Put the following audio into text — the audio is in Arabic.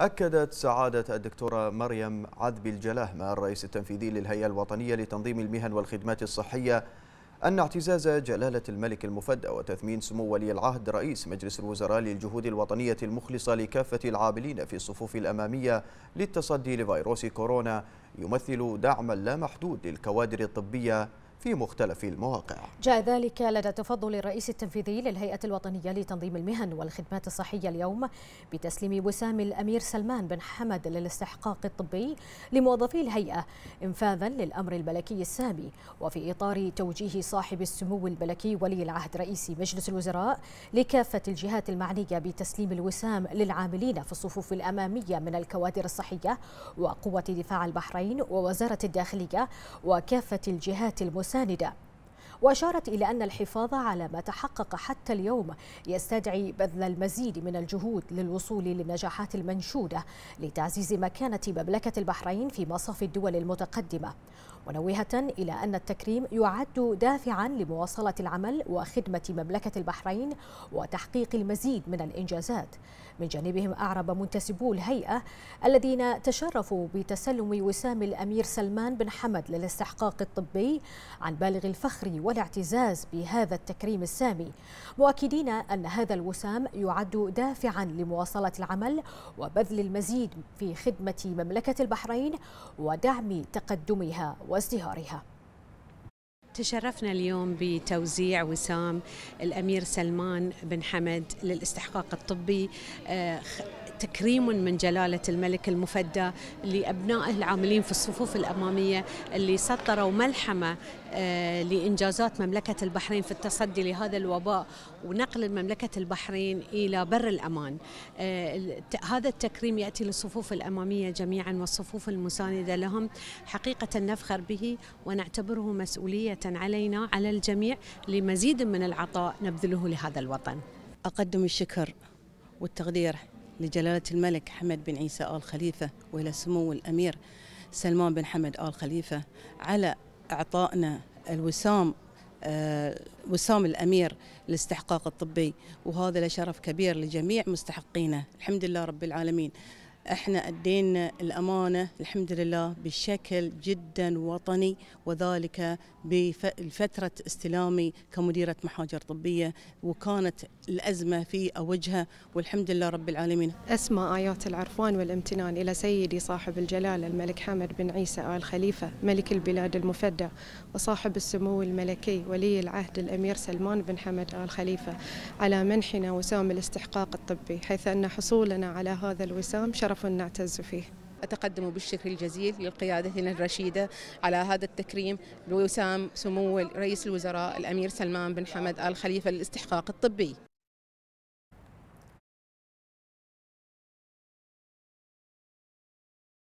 أكدت سعادة الدكتورة مريم عذبي الجلاهمة الرئيس التنفيذي للهيئة الوطنية لتنظيم المهن والخدمات الصحية أن اعتزاز جلالة الملك المفدى وتثمين سمو ولي العهد رئيس مجلس الوزراء للجهود الوطنية المخلصة لكافة العاملين في الصفوف الأمامية للتصدي لفيروس كورونا يمثل دعما لا محدود للكوادر الطبية في مختلف المواقع جاء ذلك لدى تفضل الرئيس التنفيذي للهيئة الوطنية لتنظيم المهن والخدمات الصحية اليوم بتسليم وسام الأمير سلمان بن حمد للاستحقاق الطبي لموظفي الهيئة إنفاذا للأمر الملكي السامي وفي إطار توجيه صاحب السمو الملكي ولي العهد رئيس مجلس الوزراء لكافة الجهات المعنية بتسليم الوسام للعاملين في الصفوف الأمامية من الكوادر الصحية وقوة دفاع البحرين ووزارة الداخلية وكافة الجهات المسلمة متساندة وأشارت إلى أن الحفاظ على ما تحقق حتى اليوم يستدعي بذل المزيد من الجهود للوصول للنجاحات المنشودة لتعزيز مكانة مملكة البحرين في مصاف الدول المتقدمة منوهة إلى أن التكريم يعد دافعا لمواصلة العمل وخدمة مملكة البحرين وتحقيق المزيد من الإنجازات من جانبهم أعرب منتسبو الهيئة الذين تشرفوا بتسلم وسام الأمير سلمان بن حمد للاستحقاق الطبي عن بالغ الفخر والاعتزاز بهذا التكريم السامي مؤكدين أن هذا الوسام يعد دافعا لمواصلة العمل وبذل المزيد في خدمة مملكة البحرين ودعم تقدمها وازدهارها تشرفنا اليوم بتوزيع وسام الأمير سلمان بن حمد للاستحقاق الطبي آه، تكريم من جلالة الملك المفدى لأبنائه العاملين في الصفوف الأمامية اللي سطروا ملحمة آه، لإنجازات مملكة البحرين في التصدي لهذا الوباء ونقل مملكة البحرين إلى بر الأمان آه، هذا التكريم يأتي للصفوف الأمامية جميعا والصفوف المساندة لهم حقيقة نفخر به ونعتبره مسؤولية علينا على الجميع لمزيد من العطاء نبذله لهذا الوطن أقدم الشكر والتقدير لجلالة الملك حمد بن عيسى آل خليفة وإلى سمو الأمير سلمان بن حمد آل خليفة على إعطائنا الوسام آه، وسام الأمير الاستحقاق الطبي وهذا لشرف كبير لجميع مستحقينه الحمد لله رب العالمين احنا ادينا الامانه الحمد لله بشكل جدا وطني وذلك بفتره استلامي كمديره محاجر طبيه وكانت الازمه في اوجها والحمد لله رب العالمين. اسمى ايات العرفان والامتنان الى سيدي صاحب الجلاله الملك حمد بن عيسى ال خليفه ملك البلاد المفدى وصاحب السمو الملكي ولي العهد الامير سلمان بن حمد ال خليفه على منحنا وسام الاستحقاق الطبي حيث ان حصولنا على هذا الوسام شرف شرف نعتز فيه أتقدم بالشكر الجزيل لقيادتنا الرشيدة على هذا التكريم لوسام سمو رئيس الوزراء الأمير سلمان بن حمد آل خليفة للاستحقاق الطبي